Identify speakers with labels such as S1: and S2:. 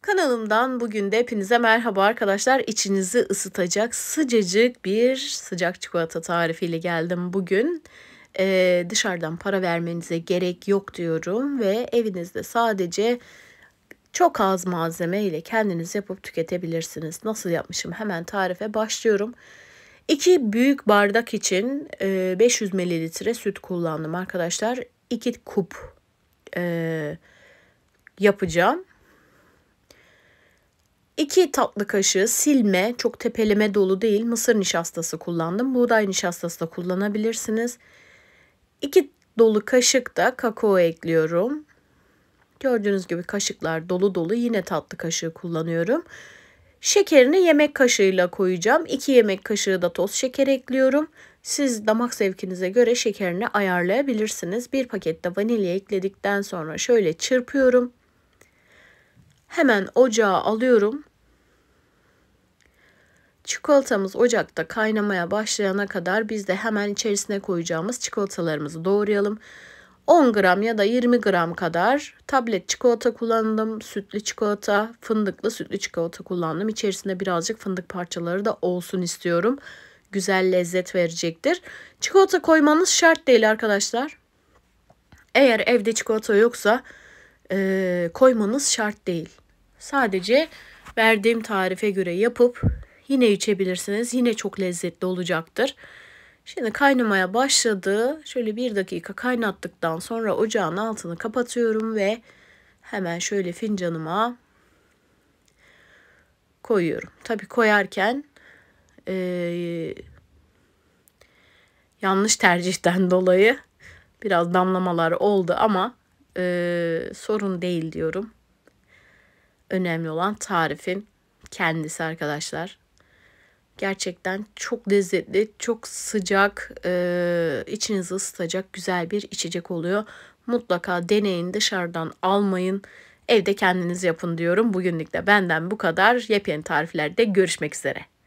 S1: Kanalımdan bugün de hepinize merhaba arkadaşlar. İçinizi ısıtacak sıcacık bir sıcak çikolata tarifiyle geldim bugün. Ee, dışarıdan para vermenize gerek yok diyorum ve evinizde sadece çok az malzeme ile kendiniz yapıp tüketebilirsiniz. Nasıl yapmışım hemen tarife başlıyorum. 2 büyük bardak için 500 e, mililitre süt kullandım arkadaşlar. 2 kup e, yapacağım. 2 tatlı kaşığı silme, çok tepeleme dolu değil mısır nişastası kullandım. Buğday nişastası da kullanabilirsiniz. 2 dolu kaşık da kakao ekliyorum. Gördüğünüz gibi kaşıklar dolu dolu yine tatlı kaşığı kullanıyorum. Şekerini yemek kaşığıyla koyacağım. 2 yemek kaşığı da toz şeker ekliyorum. Siz damak zevkinize göre şekerini ayarlayabilirsiniz. Bir pakette vanilya ekledikten sonra şöyle çırpıyorum. Hemen ocağa alıyorum. Çikolatamız ocakta kaynamaya başlayana kadar biz de hemen içerisine koyacağımız çikolatalarımızı doğrayalım. 10 gram ya da 20 gram kadar tablet çikolata kullandım. Sütlü çikolata, fındıklı sütlü çikolata kullandım. İçerisinde birazcık fındık parçaları da olsun istiyorum. Güzel lezzet verecektir. Çikolata koymanız şart değil arkadaşlar. Eğer evde çikolata yoksa e, koymanız şart değil. Sadece verdiğim tarife göre yapıp Yine içebilirsiniz. Yine çok lezzetli olacaktır. Şimdi kaynamaya başladı. Şöyle bir dakika kaynattıktan sonra ocağın altını kapatıyorum ve hemen şöyle fincanıma koyuyorum. Tabi koyarken e, yanlış tercihten dolayı biraz damlamalar oldu ama e, sorun değil diyorum. Önemli olan tarifin kendisi arkadaşlar. Gerçekten çok lezzetli, çok sıcak, e, içinizi ısıtacak güzel bir içecek oluyor. Mutlaka deneyin, dışarıdan almayın. Evde kendiniz yapın diyorum. Bugünlük de benden bu kadar. Yepyeni tariflerde görüşmek üzere.